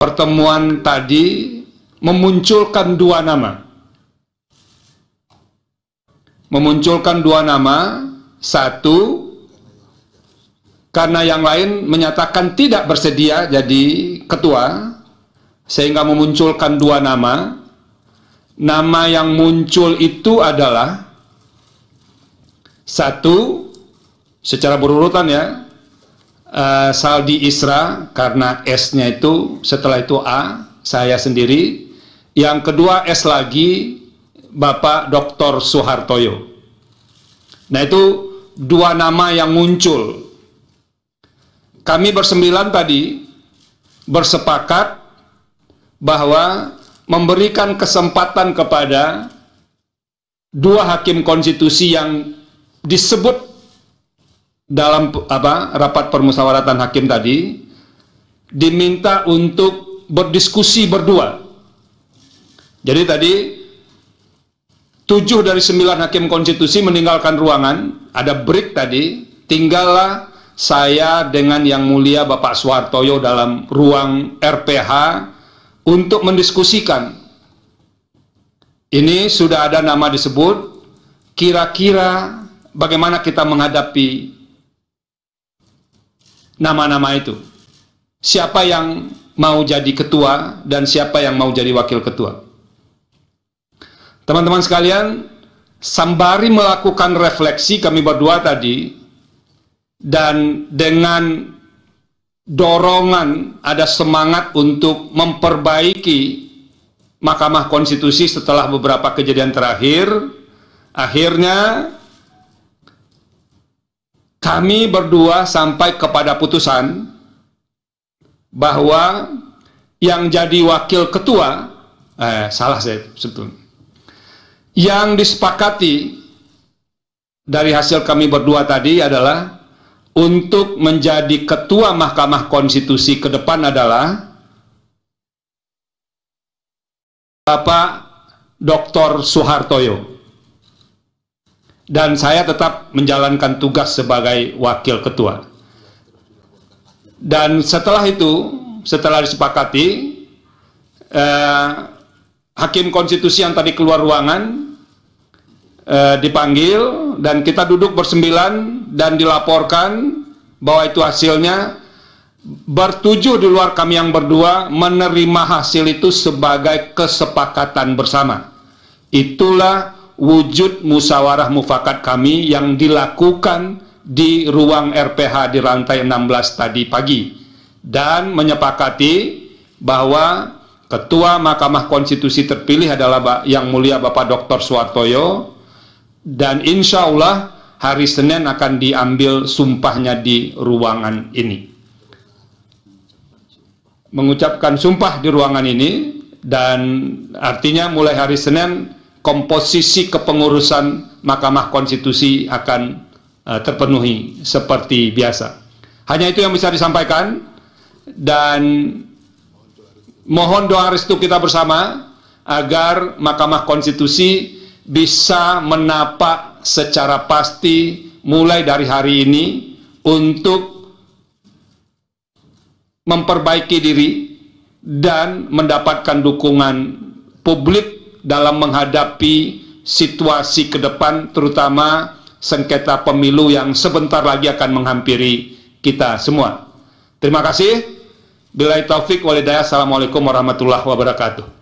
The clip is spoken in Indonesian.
pertemuan tadi memunculkan dua nama. Memunculkan dua nama, satu karena yang lain menyatakan tidak bersedia jadi ketua sehingga memunculkan dua nama. Nama yang muncul itu adalah satu secara berurutan ya, Eh, saldi Isra karena S-nya itu setelah itu A saya sendiri. Yang kedua S lagi Bapak Dr. Soehartoyo. Nah itu dua nama yang muncul. Kami bersembilan tadi bersepakat bahwa memberikan kesempatan kepada dua hakim konstitusi yang disebut dalam apa rapat permusawaratan hakim tadi diminta untuk berdiskusi berdua. Jadi tadi tujuh dari sembilan hakim konstitusi meninggalkan ruangan, ada break tadi, tinggallah saya dengan yang mulia Bapak Suwartoyo dalam ruang RPH untuk mendiskusikan. Ini sudah ada nama disebut, kira-kira bagaimana kita menghadapi nama-nama itu. Siapa yang mau jadi ketua dan siapa yang mau jadi wakil ketua. Teman-teman sekalian, sambari melakukan refleksi kami berdua tadi dan dengan dorongan ada semangat untuk memperbaiki Mahkamah Konstitusi setelah beberapa kejadian terakhir akhirnya kami berdua sampai kepada putusan bahwa yang jadi wakil ketua eh, salah saya sebetulnya yang disepakati dari hasil kami berdua tadi adalah untuk menjadi ketua Mahkamah Konstitusi ke depan adalah Bapak Dr. Soehartoyo dan saya tetap menjalankan tugas sebagai wakil ketua. Dan setelah itu, setelah disepakati, eh, hakim konstitusi yang tadi keluar ruangan eh, dipanggil dan kita duduk bersembilan dan dilaporkan bahwa itu hasilnya bertujuh di luar kami yang berdua menerima hasil itu sebagai kesepakatan bersama. Itulah wujud musawarah mufakat kami yang dilakukan di ruang RPH di rantai 16 tadi pagi dan menyepakati bahwa Ketua Mahkamah Konstitusi terpilih adalah Yang Mulia Bapak Dr. Suwartoyo dan insya Allah hari Senin akan diambil sumpahnya di ruangan ini. Mengucapkan sumpah di ruangan ini dan artinya mulai hari Senin komposisi kepengurusan Mahkamah Konstitusi akan eh, terpenuhi seperti biasa. Hanya itu yang bisa disampaikan dan mohon doa restu kita bersama agar Mahkamah Konstitusi bisa menapak secara pasti mulai dari hari ini untuk memperbaiki diri dan mendapatkan dukungan publik dalam menghadapi situasi ke depan terutama sengketa pemilu yang sebentar lagi akan menghampiri kita semua. Terima kasih. Bila taufik walidaya. Assalamualaikum warahmatullahi wabarakatuh.